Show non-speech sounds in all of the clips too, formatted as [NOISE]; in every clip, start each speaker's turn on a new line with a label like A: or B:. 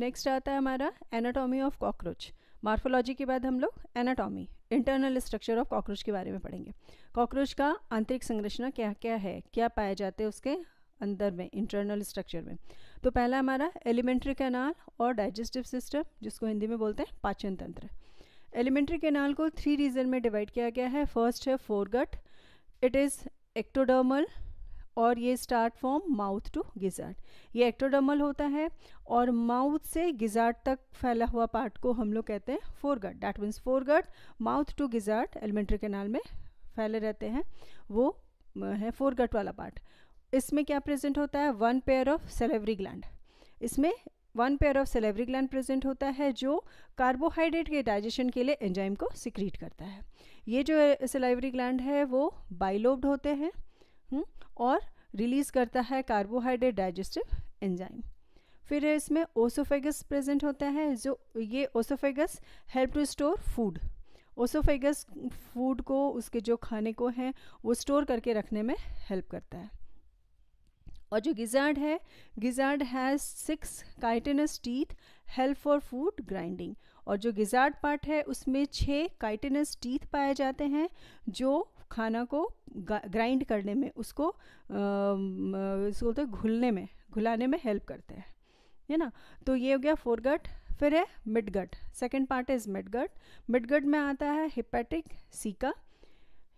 A: Next आता है हमारा एनाटॉमी ऑफ कॉकरोच मार्फोलॉजी के बाद हम लोग anatomy internal structure of cockroach के बारे में पढ़ेंगे कॉकरोच का आंतरिक संरचना क्या क्या है क्या पाए जाते हैं उसके अंदर में इंटरनल स्ट्रक्चर में तो पहला हमारा एलिमेंट्री कैनाल और डाइजेस्टिव सिस्टम जिसको हिंदी में बोलते हैं पाचन तंत्र एलिमेंट्री कैनाल को थ्री रीजन में डिवाइड किया गया है फर्स्ट है फोरगट इट इज़ एक्टोडर्मल और ये start from mouth to gizzard ये एक्टोडर्मल होता है और माउथ से गिजार्ड तक फैला हुआ पार्ट को हम लोग कहते हैं foregut that means foregut mouth to gizzard alimentary canal में फैले रहते हैं वो है फोरगट वाला पार्ट इसमें क्या प्रेजेंट होता है one pair of salivary gland इसमें one pair of salivary gland present होता है जो कार्बोहाइड्रेट के डाइजेशन के लिए एंजाइम को सिक्रीट करता है ये जो सेलेवरी ग्लैंड है वो बाइलोब्ड होते हैं हुँ? हम्म, और रिलीज करता है कार्बोहाइड्रेट डाइजेस्टिव एंजाइम फिर इसमें ओसोफेगस प्रेजेंट होता है जो ये oesophagus help to store food oesophagus food को उसके जो खाने को हैं वो स्टोर करके रखने में हेल्प करता है और जो गिजार्ड है gizzard has six chitinous teeth help for food grinding और जो गिजार्ड पार्ट है उसमें छः काइटेनस टीथ पाए जाते हैं जो खाना को ग्राइंड करने में उसको इसको बोलते हैं घुलने में घुलाने में हेल्प करते हैं है ना तो ये हो गया फोरगट फिर है midgut second part is midgut midgut में आता है हिपेटिक सीका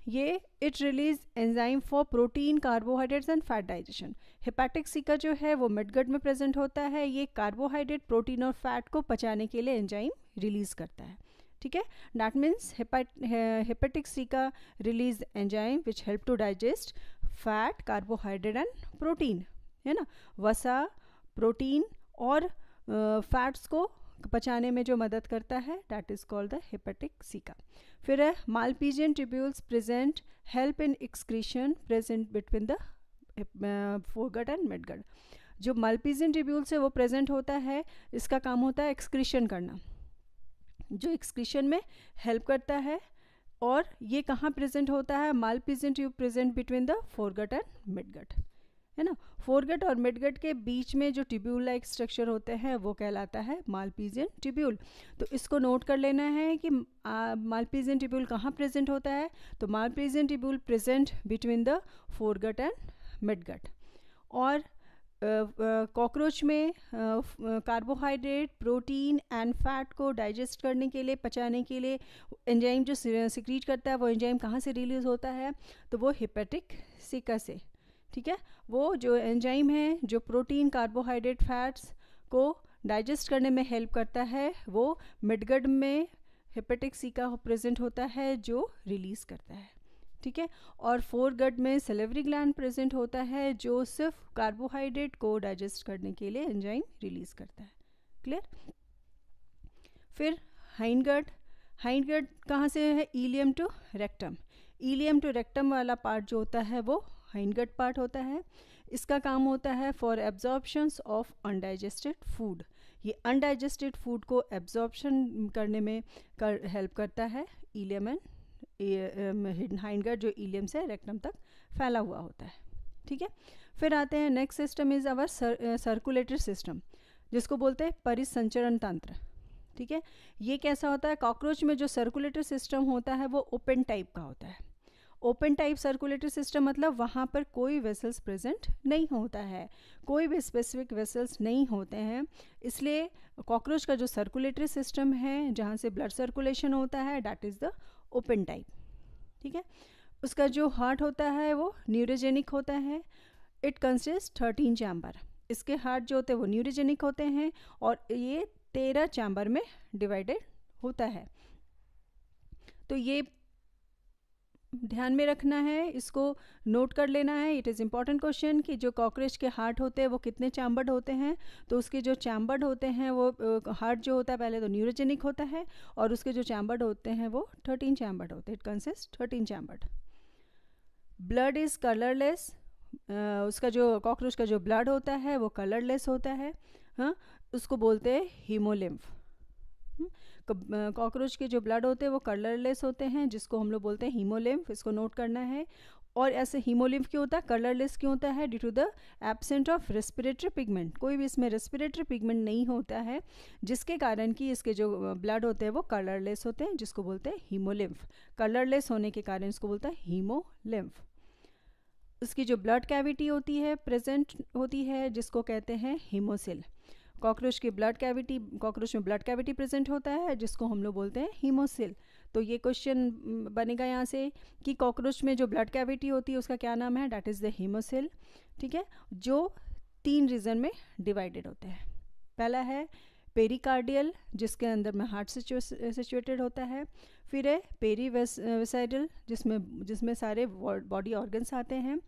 A: ये it release enzyme for protein carbohydrates and fat digestion hepatic caeca जो है वो मिडगट में प्रेजेंट होता है ये कार्बोहाइड्रेट प्रोटीन और फैट को पचाने के लिए एंजाइम रिलीज करता है ठीक है that means hepatic caeca release enzyme which help to digest fat carbohydrate and protein है ना वसा प्रोटीन और फैट्स uh, को पचाने में जो मदद करता है that is called the hepatic caeca फिर है Malpighian tubules present help in excretion present between the foregut and midgut जो मालपीजियन ट्रिब्यूल्स है वो प्रेजेंट होता है इसका काम होता है एक्सक्रीशन करना जो एक्सक्रीशन में हेल्प करता है और ये कहाँ प्रेजेंट होता है माल present you present between the foregut and midgut है ना फोरगट और मिडगट के बीच में जो ट्यूब्यूल लाइक स्ट्रक्चर होते हैं वो कहलाता है मालपीजियन ट्यूब्यूल तो इसको नोट कर लेना है कि मालपीजियन ट्यूब्यूल कहाँ प्रेजेंट होता है तो Malpighian tubule present between the foregut and midgut और कॉकरोच में कार्बोहाइड्रेट प्रोटीन एंड फैट को डाइजेस्ट करने के लिए पचाने के लिए एंजाइम जो सिक्रीट करता है वो एंजाइम कहाँ से रिलीज़ होता है तो वो हिपेटिक सिका से ठीक है वो जो एंजाइम है जो प्रोटीन कार्बोहाइड्रेट फैट्स को डाइजेस्ट करने में हेल्प करता है वो मिडगड में हिपेटिक सिका प्रेजेंट होता है जो रिलीज़ करता है ठीक है और फोरगट में सेलेवरी ग्लैंड प्रेजेंट होता है जो सिर्फ कार्बोहाइड्रेट को डाइजेस्ट करने के लिए एंजाइम रिलीज करता है क्लियर फिर हाइंडगट हाइंडगट कहाँ से है ileum to rectum ileum to rectum वाला पार्ट जो होता है वो हाइनगट पार्ट होता है इसका काम होता है for absorption of undigested food ये अनडाइजेस्टेड फूड को एब्जॉर्बशन करने में कर हेल्प करता है ईलियम एंड हाइंडगर जो इलियम से रेक्टम तक फैला हुआ होता है ठीक है फिर आते हैं next system is our circulatory system जिसको बोलते हैं परिसंचरण तंत्र ठीक है ये कैसा होता है कॉकरोच में जो सर्कुलेटरी सिस्टम होता है वो ओपन टाइप का होता है ओपन टाइप सर्कुलेटरी सिस्टम मतलब वहाँ पर कोई वेसल्स प्रेजेंट नहीं होता है कोई भी स्पेसिफिक वेसल्स नहीं होते हैं इसलिए कॉकरोच का जो सर्कुलेटरी सिस्टम है जहाँ से ब्लड सर्कुलेशन होता है that is the open type ठीक है उसका जो हार्ट होता है वो न्यूरोजेनिक होता है इट कंसिस्ट थर्टीन चैम्बर इसके हार्ट जो होते हैं वो न्यूरोजेनिक होते हैं और ये तेरह चैम्बर में डिवाइडेड होता है तो ये ध्यान में रखना है इसको नोट कर लेना है इट इज़ इम्पॉर्टेंट क्वेश्चन कि जो कॉकरोच के हार्ट होते हैं वो कितने चैम्बर्ड होते हैं तो उसके जो चैम्बर्ड होते हैं वो हार्ट जो होता है पहले तो न्यूरोजेनिक होता है और उसके जो चैम्बर्ड होते हैं वो थर्टीन चैम्बर्ड होते हैं it consist thirteen chambered blood is colourless उसका जो कॉकरोच का जो ब्लड होता है वो कलरलेस होता है हाँ उसको बोलते हैं हीमोलिम्फ कॉकरोच के जो ब्लड होते हैं वो कलरलेस होते हैं जिसको हम लोग बोलते हैं हीमोलिम्फ इसको नोट करना है और ऐसे हीमोलिम्फ क्यों होता है कलरलेस क्यों होता है due to the absent of respiratory pigment कोई भी इसमें रेस्पिरेटरी पिगमेंट नहीं होता है जिसके कारण कि इसके जो ब्लड होते हैं वो कलरलेस होते हैं जिसको बोलते हैं हीमोलिम्फ कलरलेस होने के कारण इसको बोलता है हीमोलिम्फ उसकी जो ब्लड कैविटी होती है प्रेजेंट होती है जिसको कहते हैं हीमोसिल कॉकरोच की ब्लड कैविटी कॉकरोच में ब्लड कैविटी प्रेजेंट होता है जिसको हम लोग बोलते हैं हीमोसिल तो ये क्वेश्चन बनेगा यहाँ से कि कॉकरोच में जो ब्लड कैविटी होती है उसका क्या नाम है डैट इज़ द हीमोसिल ठीक है जो तीन रीजन में डिवाइडेड होते हैं पहला है पेरिकार्डियल जिसके अंदर में हार्ट सिचुएटेड होता है फिर है पेरी वेसाइडल जिसमें जिसमें सारे बॉडी ऑर्गन्स आते हैं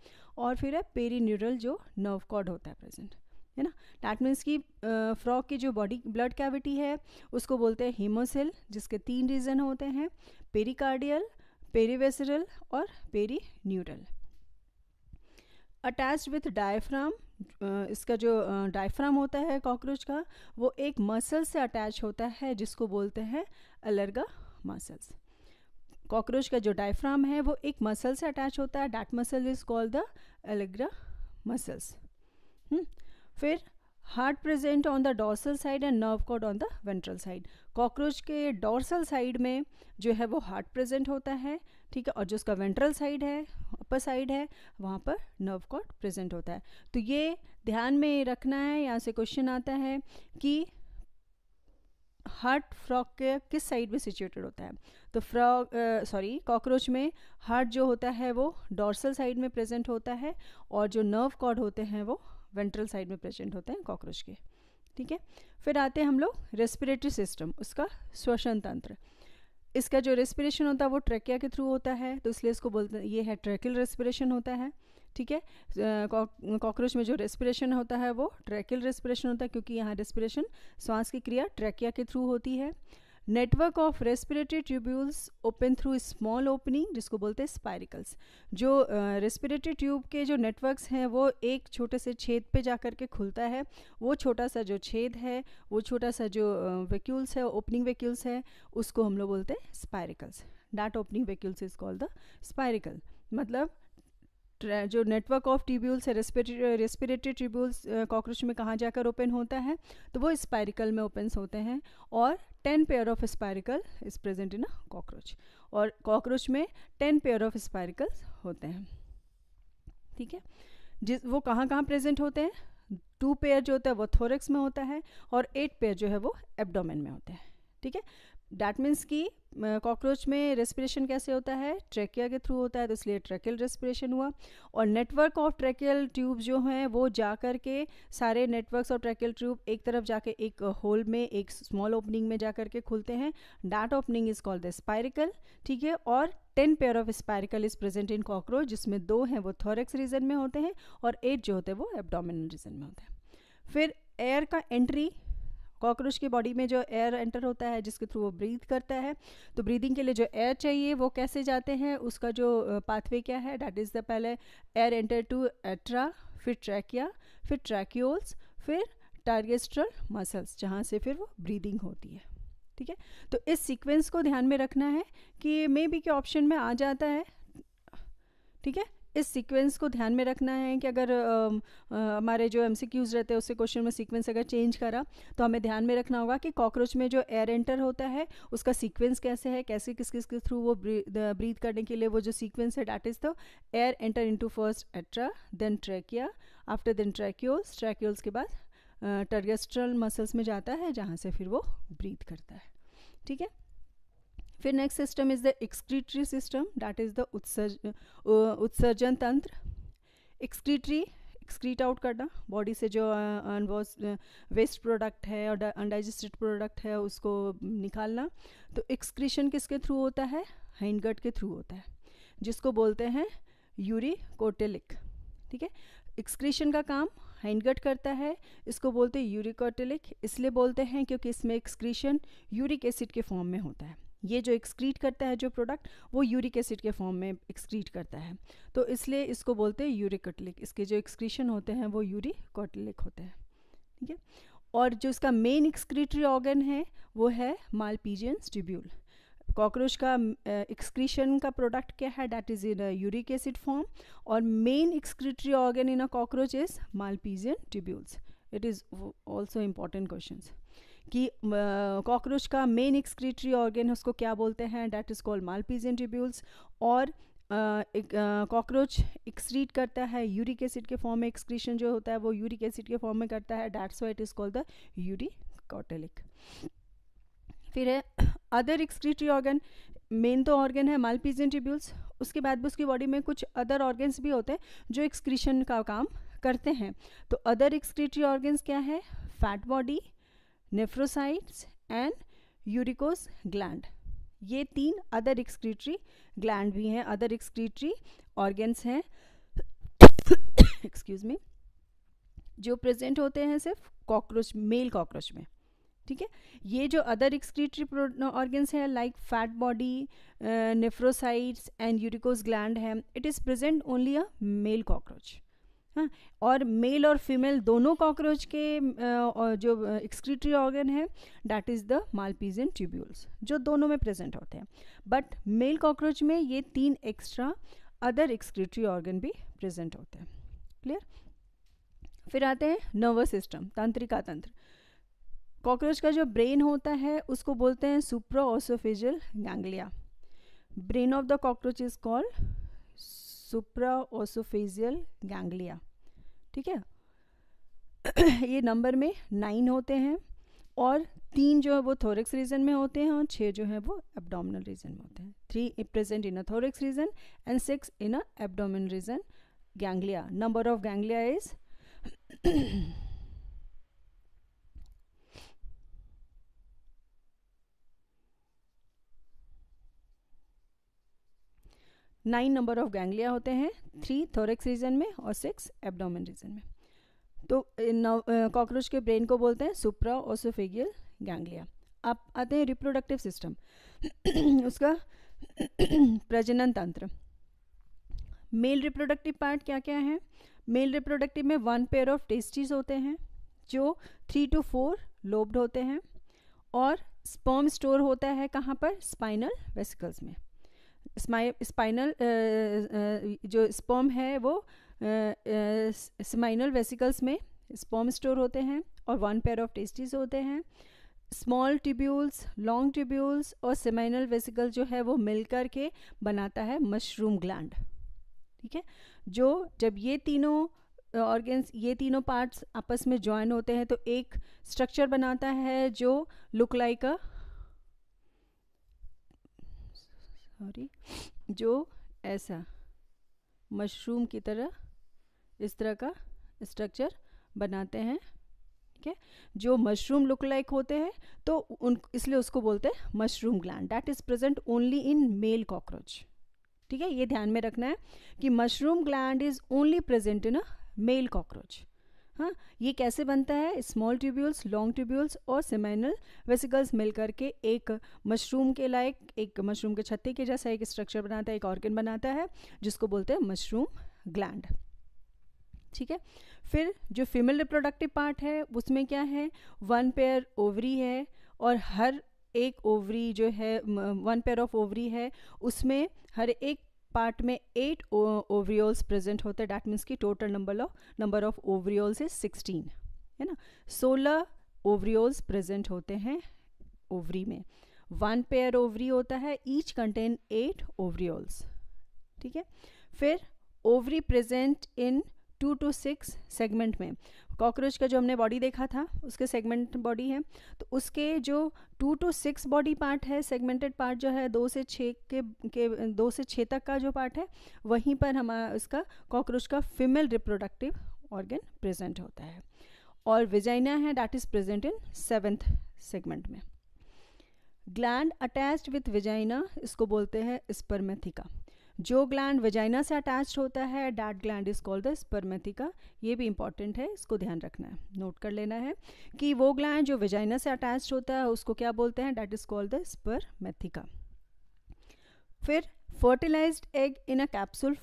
A: और फिर है पेरी न्यूरल जो नर्व कॉर्ड होता है प्रेजेंट है ना डैट मीन्स की फ्रॉक की जो बॉडी ब्लड कैविटी है उसको बोलते हैं हीमोसेल जिसके तीन रीजन होते हैं पेरिकार्डियल पेरीवेसरल और perineural attach with diaphragm इसका जो डायफ्राम होता है कॉकरोच का वो एक मसल से अटैच होता है जिसको बोलते हैं अलर्गा मसल्स कॉकरोच का जो डायफ्राम है वो एक मसल से अटैच होता है that muscle is called the अलग्रा मसल्स फिर heart present on the dorsal side and nerve cord on the ventral side cockroach के डॉर्सल साइड में जो है वो हार्ट प्रेजेंट होता है ठीक है और जो उसका वेंट्रल साइड है अपर साइड है वहाँ पर नर्व कॉर्ड प्रेजेंट होता है तो ये ध्यान में रखना है यहाँ से क्वेश्चन आता है कि हार्ट फ्रॉग के किस साइड में सिचुएटेड होता है तो फ्रॉग सॉरी कॉकरोच में हार्ट जो होता है वो डॉर्सल साइड में प्रेजेंट होता है और जो नर्व कॉर्ड होते हैं वो वेंट्रल साइड में प्रेजेंट होते हैं कॉकरोच के ठीक है फिर आते हैं हम लोग रेस्पिरेटरी सिस्टम उसका श्वसन तंत्र इसका जो रेस्पिरेशन होता है वो ट्रैकिया के थ्रू होता है तो इसलिए इसको बोलते हैं ये है ट्रैकिल रेस्पिरेशन होता है ठीक है कॉकरोच में जो रेस्पिरेशन होता है वो ट्रैकिल रेस्पिरेशन होता है क्योंकि यहाँ रेस्पिरेशन श्वास की क्रिया ट्रैकिया के थ्रू होती है network of respiratory tubules open through small opening जिसको बोलते हैं स्पायरिकल्स जो रेस्पिरेटरी uh, ट्यूब के जो नेटवर्क्स हैं वो एक छोटे से छेद पे जा कर के खुलता है वो छोटा सा जो छेद है वो छोटा सा जो वेक्यूल्स uh, है ओपनिंग वेक्यूल्स है उसको हम लोग बोलते हैं spiracles that opening vacuoles is called the spiracle मतलब जो नेटवर्क ऑफ ट्यूब्यूल्स है रेस्पिरेटरी ट्यूब्यूल्स कॉकरोच में कहाँ जाकर ओपन होता है तो वो स्पायरिकल में ओपन होते हैं और ten pair of spiracle is present in a cockroach और कॉकरोच में टेन पेयर ऑफ स्पायरिकल्स होते हैं ठीक है जिस वो कहाँ कहाँ प्रेजेंट होते हैं टू पेयर जो होता है वो थोरेक्स में होता है और एट पेयर जो है वो एबडोमिन में होते हैं ठीक है डैट मीन्स कि कॉकरोच में रेस्पिरेशन कैसे होता है ट्रेकिया के थ्रू होता है तो इसलिए ट्रेकियल रेस्पिरेशन हुआ और नेटवर्क ऑफ ट्रेकियल ट्यूब जो हैं वो जा कर के सारे नेटवर्क्स ऑफ ट्रेकियल ट्यूब एक तरफ जाके एक होल में एक स्मॉल ओपनिंग में जा कर के खुलते हैं that opening is called the spiracle ठीक है और ten pair of spiracle is present in cockroach जिसमें दो हैं वो थोरेक्स रीजन में होते हैं और एट जो होते हैं वो एबडोमिनल रीजन में होते हैं फिर एयर का एंट्री कॉकरोच की बॉडी में जो एयर एंटर होता है जिसके थ्रू वो ब्रीथ करता है तो ब्रीदिंग के लिए जो एयर चाहिए वो कैसे जाते हैं उसका जो पाथवे क्या है डैट इज़ द पहले एयर एंटर टू एट्रा फिर ट्रैकिया फिर ट्रैक्योल्स फिर टारगेस्ट्रल मसल्स जहाँ से फिर वो ब्रीदिंग होती है ठीक है तो इस सीक्वेंस को ध्यान में रखना है कि मे बी के ऑप्शन में आ जाता है ठीक है इस सीक्वेंस को ध्यान में रखना है कि अगर हमारे जो एम रहते हैं उससे क्वेश्चन में सीक्वेंस अगर चेंज करा तो हमें ध्यान में रखना होगा कि कॉकरोच में जो एयर एंटर होता है उसका सीक्वेंस कैसे है कैसे किस किस के थ्रू वो ब्रीथ करने के लिए वो जो सीक्वेंस है that is the air enter into first atria then trachea after then tracheoles tracheoles के बाद टर्गेस्ट्रल मसल्स में जाता है जहाँ से फिर वो ब्रीथ करता है ठीक है फिर next system is the excretory system that is the उत्सर्ज उत्सर्जन तंत्र एक्सक्रीटरी एक्सक्रीट आउट करना बॉडी से जो अनवॉस वेस्ट प्रोडक्ट है और अनडाइजेस्टेड प्रोडक्ट है उसको निकालना तो एक्सक्रीशन किसके थ्रू होता है हैंडगट के थ्रू होता है जिसको बोलते हैं यूरी कोटेलिक ठीक है एक्सक्रीशन का काम हैंडगट करता है इसको बोलते हैं यूरिकोटेलिक इसलिए बोलते हैं क्योंकि इसमें एक्सक्रीशन यूरिक एसिड के फॉर्म में होता है ये जो एक्सक्रीट करता है जो प्रोडक्ट वो यूरिक एसिड के फॉर्म में एक्सक्रीट करता है तो इसलिए इसको बोलते हैं यूरिकोटलिक इसके जो एक्सक्रीशन होते हैं वो यूरिकोटलिक होते हैं ठीक है और जो इसका मेन एक्सक्रीटरी ऑर्गन है वो है मालपीजियन स्टिब्यूल कॉकरोच का एक्सक्रीशन का प्रोडक्ट क्या है that is in uric acid form और main excretory organ in a cockroach is Malpighian tubules it is also important question कि कॉकरोच का मेन एक्सक्रीटरी ऑर्गेन उसको क्या बोलते हैं that is called Malpighian tubules और कॉकरोच एक्सक्रीट करता है यूरिक एसिड के फॉर्म में एक्सक्रीशन जो होता है वो यूरिक एसिड के फॉर्म में करता है that's white it is called the uricotelic फिर है अदर एक्सक्रीटरी ऑर्गन मेन तो ऑर्गन है मालपीजियन ट्रिब्यूल्स उसके बाद भी उसकी बॉडी में कुछ अदर ऑर्गन्स भी होते हैं जो एक्सक्रीशन का काम करते हैं तो अदर एक्सक्रीटरी ऑर्गन्स क्या है fat body nephrocytes and uricose gland ये तीन अदर एक्सक्रीटरी ग्लैंड भी हैं अदर एक्सक्रीटरी ऑर्गेंस हैं एक्सक्यूज मी जो प्रेजेंट होते हैं सिर्फ कॉकरोच मेल कॉकरोच में ठीक है ये जो अदर एक्सक्रीटरी ऑर्गन्स हैं like fat body nephrocytes and uricose gland हैं it is present only a male cockroach हाँ और मेल और फीमेल दोनों कॉकरोच के जो एक्सक्रीटरी ऑर्गन है that is the Malpighian tubules जो दोनों में प्रेजेंट होते हैं बट मेल कॉकरोच में ये तीन एक्स्ट्रा अदर एक्सक्रीटरी ऑर्गन भी प्रेजेंट होते हैं क्लियर फिर आते हैं नर्वस सिस्टम तंत्रिका तंत्र कॉकरोच का जो ब्रेन होता है उसको बोलते हैं supra oesophageal ganglia brain of the cockroach is called supra oesophageal ganglia ठीक है [CLEARS THROAT] ये नंबर में नाइन होते हैं और तीन जो है वो थोरिक्स रीजन में होते हैं और छः जो है वो एब्डोमिनल रीजन में होते हैं three present in a thorax region and six in a abdominal region ganglia number of ganglia is nine number of ganglia होते हैं थ्री थोरेक्स रीजन में और सिक्स एबडोमेन रीजन में तो कॉकरोच के ब्रेन को बोलते हैं सुप्रा ओसोफेगियल गैंग्लिया अब आते हैं रिप्रोडक्टिव सिस्टम [CLEARS THROAT] उसका [CLEARS THROAT] प्रजनन तंत्र मेल रिप्रोडक्टिव पार्ट क्या क्या है मेल रिप्रोडक्टिव में वन पेयर ऑफ टेस्टिस होते हैं जो थ्री टू फोर लोब्ड होते हैं और स्पर्म स्टोर होता है कहाँ पर स्पाइनल वेसिकल्स में स्पाइनल uh, uh, जो स्पर्म है वो स्माइनल uh, वेसिकल्स में स्पर्म स्टोर होते हैं और वन पेयर ऑफ टेस्टिस होते हैं स्मॉल ट्यूब्यूल्स लॉन्ग ट्यूब्यूल्स और सेमाइनल वेसिकल जो है वो मिलकर के बनाता है मशरूम ग्लैंड ठीक है जो जब ये तीनों ऑर्गेन्स ये तीनों पार्ट्स आपस में ज्वाइन होते हैं तो एक स्ट्रक्चर बनाता है जो लुक लाइक अ सॉरी जो ऐसा मशरूम की तरह इस तरह का स्ट्रक्चर बनाते हैं ठीक है जो मशरूम लुक लाइक होते हैं तो उन इसलिए उसको बोलते हैं mushroom gland that is present only in male cockroach ठीक है ये ध्यान में रखना है कि mushroom gland is only present in a male cockroach हाँ ये कैसे बनता है स्मॉल ट्यूब्यूल्स लॉन्ग ट्यूब्यूल्स और सेमाइनल वेसिकल्स मिलकर के एक मशरूम के लायक एक मशरूम के छत्ते के जैसा एक स्ट्रक्चर बनाता है एक ऑर्गन बनाता है जिसको बोलते हैं मशरूम ग्लैंड ठीक है फिर जो फीमेल रिप्रोडक्टिव पार्ट है उसमें क्या है वन पेयर ओवरी है और हर एक ओवरी जो है वन पेयर ऑफ ओवरी है उसमें हर एक पार्ट में एट ओवरियोल्स प्रेजेंट होते हैं डैट मीन्स की total number of number of ovarioles is sixteen है ना सोलह ओवरियोल्स प्रेजेंट होते हैं ओवरी में वन पेयर ओवरी होता है ईच कंटेन एट ओवरियोल्स ठीक है फिर ovary present in two to six segment में कॉकरोच का जो हमने बॉडी देखा था उसके सेगमेंट बॉडी है तो उसके जो two to six body part है सेगमेंटेड पार्ट जो है दो से छः के, के दो से छः तक का जो पार्ट है वहीं पर हमारा उसका कॉकरोच का फीमेल रिप्रोडक्टिव ऑर्गन प्रेजेंट होता है और विजाइना है that is present in seventh segment में ग्लैंड अटैच्ड विथ विजाइना इसको बोलते हैं स्पर्मेथिका जो ग्लैंड वजाइना से अटैच होता है that gland is called the spermatheca ये भी इंपॉर्टेंट है इसको ध्यान रखना है नोट कर लेना है कि वो ग्लैंड जो वजाइना से अटैच होता है उसको क्या बोलते हैं that is called the spermatheca फिर fertilised egg in a capsule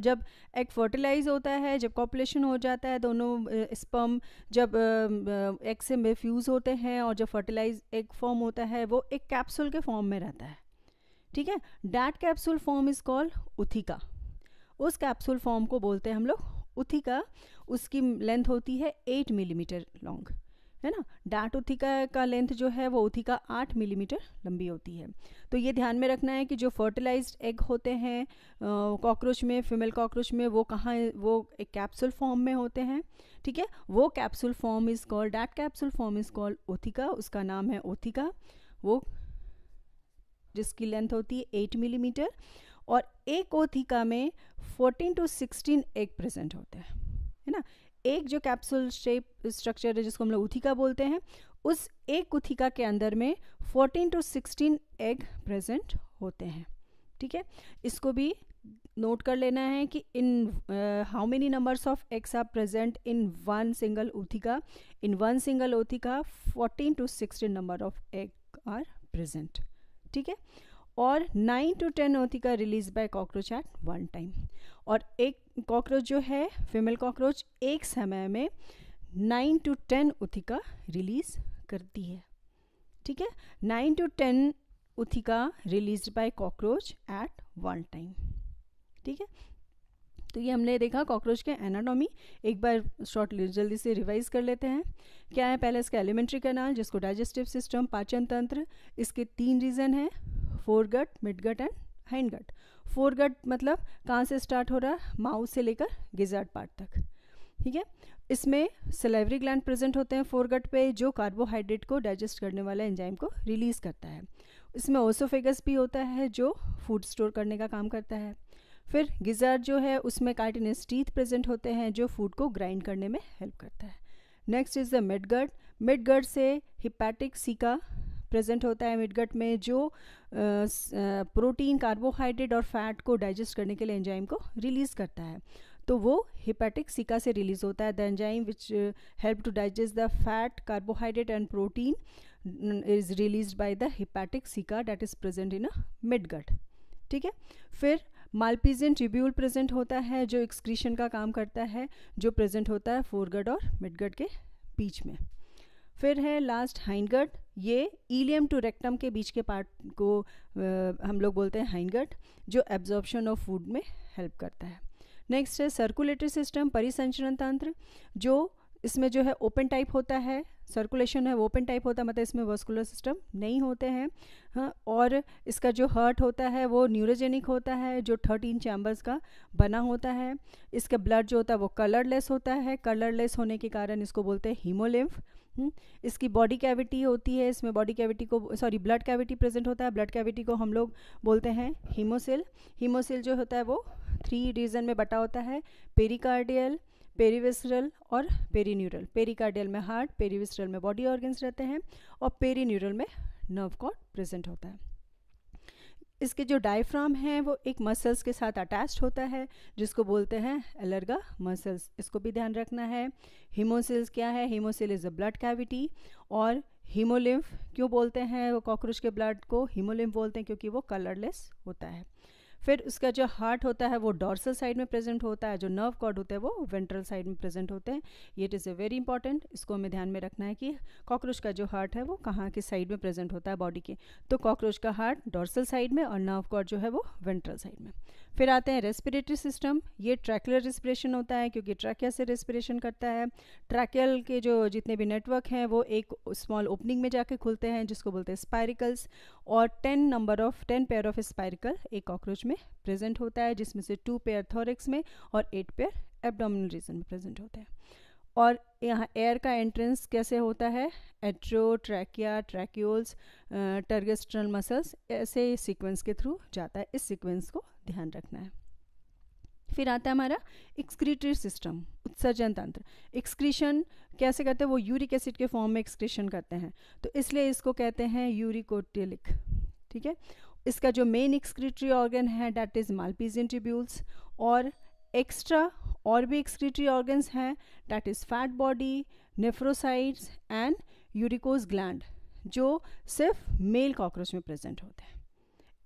A: जब एग फर्टिलाइज होता है जब कॉपुलेशन हो जाता है दोनों स्पर्म जब एग से फ्यूज़ होते हैं और जब फर्टिलाइज एग फॉर्म होता है वो एक कैप्सूल के फॉर्म में रहता है ठीक है that capsule form is call ootheca उस कैप्सूल फॉर्म को बोलते हैं हम लोग उथिका उसकी लेंथ होती है एट मिलीमीटर लॉन्ग है ना डाट उथिका का लेंथ जो है वो उथिका आठ मिलीमीटर लंबी होती है तो ये ध्यान में रखना है कि जो फर्टिलाइज्ड एग होते हैं कॉकरोच में फीमेल कॉकरोच में वो कहाँ वो एक कैप्सूल फॉर्म में होते हैं ठीक है वो capsule form is called that capsule form is called ootheca उसका नाम है ओथिका वो जिसकी लेंथ होती है एट मिलीमीटर और एक ओथिका में fourteen to sixteen egg present होते हैं है ना एक जो कैप्सूल शेप स्ट्रक्चर है जिसको हम लोग उथिका बोलते हैं उस एक उथिका के अंदर में fourteen to sixteen egg present होते हैं ठीक है इसको भी नोट कर लेना है कि in how many numbers of eggs are present in one single ootheca in one single ootheca fourteen to sixteen number of egg are present ठीक है और nine to ten ootheca release by cockroach at one time और एक cockroach जो है female cockroach एक समय में nine to ten ootheca release करती है ठीक है nine to ten ootheca release by cockroach at one time ठीक है तो ये हमने देखा कॉकरोच के एनाटॉमी एक बार शॉर्ट जल्दी से रिवाइज कर लेते हैं क्या है पहले इसका एलिमेंट्री कैनाल जिसको डाइजेस्टिव सिस्टम पाचन तंत्र इसके तीन रीज़न हैं foregut midgut and hindgut foregut मतलब कहाँ से स्टार्ट हो रहा है माउथ से लेकर गिजर्ट पार्ट तक ठीक है इसमें सिलेवरी ग्लैंड प्रेजेंट होते हैं फोरगट पे जो कार्बोहाइड्रेट को डाइजेस्ट करने वाला एंजाइम को रिलीज़ करता है इसमें ओसोफेगस भी होता है जो फूड स्टोर करने का काम करता है फिर गिजर जो है उसमें कार्टिनस टीथ प्रेजेंट होते हैं जो फूड को ग्राइंड करने में हेल्प करता है next is the midgut midgut से हिपैटिक सीका प्रेजेंट होता है मिडगट में जो प्रोटीन कार्बोहाइड्रेट और फैट को डाइजेस्ट करने के लिए एंजाइम को रिलीज़ करता है तो वो हिपैटिक सीका से रिलीज़ होता है the enzyme which help to digest the fat carbohydrate and protein is release by the hepatic caeca that is present in a midgut ठीक है फिर मालपीजियन ट्रिब्यूल प्रेजेंट होता है जो एक्सक्रीशन का काम करता है जो प्रेजेंट होता है फोरगड और मिडगड के बीच में फिर है लास्ट हाइनगड ये ईलियम टू रेक्टम के बीच के पार्ट को आ, हम लोग बोलते हैं हाइनगड जो एब्जॉर्बशन ऑफ फूड में हेल्प करता है नेक्स्ट है सर्कुलेटरी सिस्टम परिसंचरण तंत्र जो इसमें जो है ओपन टाइप होता है सर्कुलेशन है वो ओपन टाइप होता है मतलब इसमें वस्कुलर सिस्टम नहीं होते हैं हाँ और इसका जो हर्ट होता है वो न्यूरोजेनिक होता है जो थर्टीन चैम्बर्स का बना होता है इसका ब्लड जो होता है वो कलरलेस होता है कलरलेस होने के कारण इसको बोलते हैं हीमोलिम्फ इसकी बॉडी कैविटी होती है इसमें बॉडी कैविटी को सॉरी ब्लड कैविटी प्रेजेंट होता है ब्लड कैविटी को हम लोग बोलते हैं हीमोसिल हीमोसिल जो होता है वो थ्री रीजन में बटा होता है पेरिकार्डियल पेरीविसरल और पेरीन्यूरल पेरिकार्डियल में हार्ट पेरीविसरल में बॉडी ऑर्गन्स रहते हैं और पेरीन्यूरल में नर्व कॉर्ड प्रेजेंट होता है इसके जो डायफ्राम हैं वो एक मसल्स के साथ अटैच होता है जिसको बोलते हैं एलर्गा मसल्स इसको भी ध्यान रखना है हीमोसिल्स क्या है haemocoel is a blood cavity और हीमोलिम्फ क्यों बोलते हैं वो कॉकरोच के ब्लड को हीमोलिम्फ बोलते हैं क्योंकि वो कलरलेस होता है फिर उसका जो हार्ट होता है वो डॉर्सल साइड में प्रेजेंट होता है जो नर्व कॉर्ड होते हैं वो वेंट्रल साइड में प्रेजेंट होते हैं ये it is a very important इसको हमें ध्यान में रखना है कि कॉकरोच का जो हार्ट है वो कहाँ के साइड में प्रेजेंट होता है बॉडी के तो कॉकरोच का हार्ट डॉर्सल साइड में और नर्व कॉर्ड जो है वो वेंट्रल साइड में फिर आते हैं रेस्पिरेटरी सिस्टम ये ट्रैकुलर रेस्पिरेशन होता है क्योंकि ट्रैकिया से रेस्पिरेशन करता है ट्रैकियल के जो जितने भी नेटवर्क हैं वो एक स्मॉल ओपनिंग में जाके खुलते हैं जिसको बोलते हैं स्पायरिकल्स और ten number of ten pair of spiracle एक कॉकरोच में प्रेजेंट होता है जिसमें से टू पेयर थोरिक्स में और एट पेयर एबडोमिनल रीजन में प्रेजेंट होते हैं और यहाँ एयर का एंट्रेंस कैसे होता है एट्रो ट्रैकिया ट्रैक्यूल्स टर्गेस्ट्रल मसल्स ऐसे सीक्वेंस के थ्रू जाता है इस सीक्वेंस को ध्यान रखना है फिर आता है हमारा एक्सक्रीटरी सिस्टम उत्सर्जन तंत्र एक्सक्रीशन कैसे करते हैं वो यूरिक एसिड के फॉर्म में एक्सक्रीशन करते हैं तो इसलिए इसको कहते हैं यूरिकोटिलिक ठीक है इसका जो मेन एक्सक्रीटरी ऑर्गन है डैट इज़ मालपीजियन ट्रिब्यूल्स और एक्स्ट्रा और भी एक्सक्रीटरी ऑर्गन्स हैं that is fat body nephrocytes and uricose gland जो सिर्फ मेल कॉकरोच में प्रेजेंट होते हैं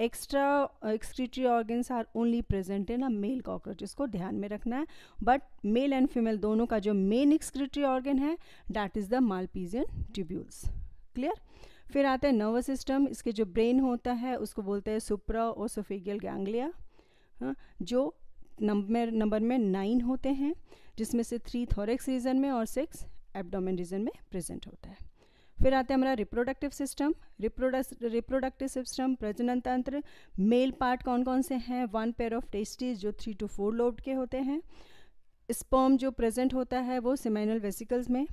A: extra excretory organs are only present in a male cockroach इसको ध्यान में रखना है बट मेल एंड फीमेल दोनों का जो मेन एक्सक्रीटरी ऑर्गन है that is the Malpighian tubules clear फिर आता है नर्वस सिस्टम इसके जो ब्रेन होता है उसको बोलते हैं सुप्रा ओसोफेगियल गैंग्लिया हाँ, जो नंबर नंबर में नाइन होते हैं जिसमें से थ्री थोरेक्स रीजन में और सिक्स एबडोमिन रीजन में प्रेजेंट होता है फिर आते हैं हमारा रिप्रोडक्टिव सिस्टम रिप्रोडक्टिव सिस्टम प्रजनन तंत्र मेल पार्ट कौन कौन से हैं वन पेयर ऑफ टेस्टीज जो थ्री टू फोर लोब के होते हैं स्पर्म जो प्रेजेंट होता है वो सेमाइनल वेसिकल्स में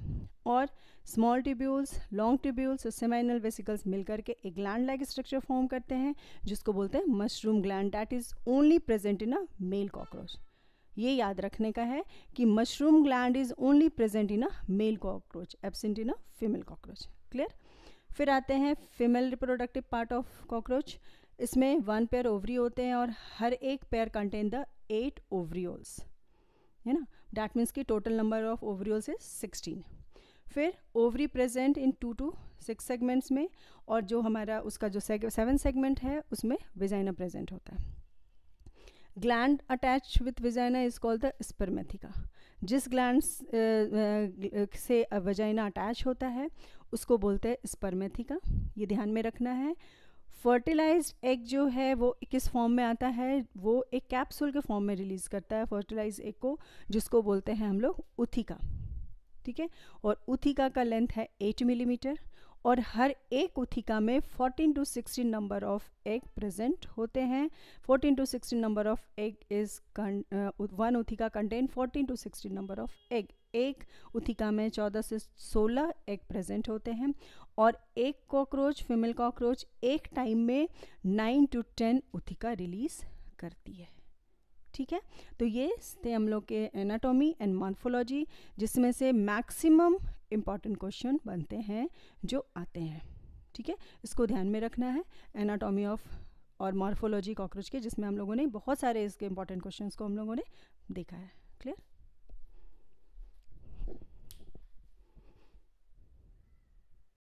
A: और स्मॉल ट्यूब्यूल्स लॉन्ग ट्यूब्यूल्स और सेमाइनल वेसिकल्स मिलकर के एक ग्लैंड लाइक स्ट्रक्चर फॉर्म करते हैं जिसको बोलते हैं mushroom gland that is only present in a male cockroach ये याद रखने का है कि mushroom gland is only present in a male cockroach absent in a female cockroach clear फिर आते हैं female reproductive part of cockroach इसमें वन पेयर ओवरी होते हैं और हर एक pair contain the eight ovarioles है ना डैट मीन्स की total number of ovarioles is sixteen फिर ovary present in two to six segments में और जो हमारा उसका जो सेवन सेगमेंट है उसमें विजाइना प्रेजेंट होता है gland attach with vagina is called the spermatheca जिस ग्लैंड से वजाइना अटैच होता है उसको बोलते हैं स्पर्मेथिका ये ध्यान में रखना है फर्टिलाइज एग जो है वो किस फॉर्म में आता है वो एक कैप्सूल के फॉर्म में रिलीज़ करता है फर्टिलाइज एग को जिसको बोलते हैं हम लोग उथिका ठीक है और उथिका का लेंथ है एट मिलीमीटर mm, और हर एक उथिका में 14 to 16 number of egg present होते हैं 14 to 16 number of egg is one ootheca contain 14 to 16 number of egg एक उथिका में 14 से 16 एग प्रेजेंट होते हैं और एक कॉकरोच फीमेल कॉकरोच एक टाइम में 9 टू 10 उथिका रिलीज करती है ठीक है तो ये थे हम लोग के एनाटॉमी एंड मॉर्फोलॉजी जिसमें से मैक्सिमम इम्पॉर्टेंट क्वेश्चन बनते हैं जो आते हैं ठीक है इसको ध्यान में रखना है एनाटॉमी ऑफ और मॉर्फोलॉजी कॉकरोच के जिसमें हम लोगों ने बहुत सारे इसके इंपॉर्टेंट क्वेश्चन को हम लोगों ने देखा है क्लियर